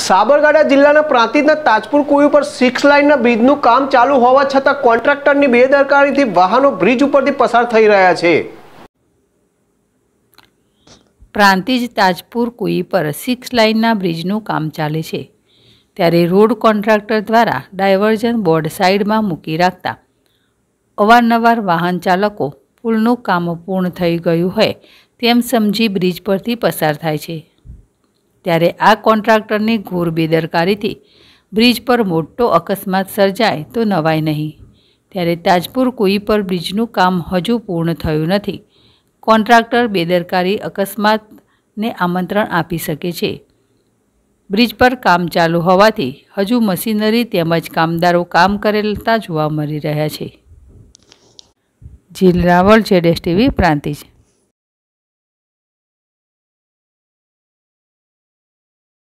સાબરકાંઠા જિલ્લાના પ્રાંતિજના તાજપુર કુવી ઉપર સિક્સ લાઇનના બ્રિજનું કામ ચાલુ હોવા છતાં કોન્ટ્રાક્ટરની બેદરકારીથી વાહનો બ્રિજ ઉપરથી પસાર થઈ રહ્યા છે પ્રાંતિજ તાજપુર કુઈ પર સિક્સ લાઇનના બ્રિજનું કામ ચાલે છે ત્યારે રોડ કોન્ટ્રાક્ટર દ્વારા ડાયવર્ઝન બોર્ડ સાઇડમાં મૂકી રાખતા અવારનવાર વાહન ચાલકો પુલનું કામ પૂર્ણ થઈ ગયું હોય તેમ સમજી બ્રિજ પરથી પસાર થાય છે ત્યારે આ કોન્ટ્રાક્ટરની ઘોર બેદરકારીથી બ્રિજ પર મોટો અકસ્માત સર્જાય તો નવાય નહીં ત્યારે તાજપુર કુઈ પર બ્રિજનું કામ હજુ પૂર્ણ થયું નથી કોન્ટ્રાક્ટર બેદરકારી અકસ્માતને આમંત્રણ આપી શકે છે બ્રિજ પર કામ ચાલુ હોવાથી હજુ મશીનરી તેમજ કામદારો કામ કરેલતા જોવા મળી રહ્યા છે જીલ રાવળ જેડેસ ટીવી પ્રાંતિજ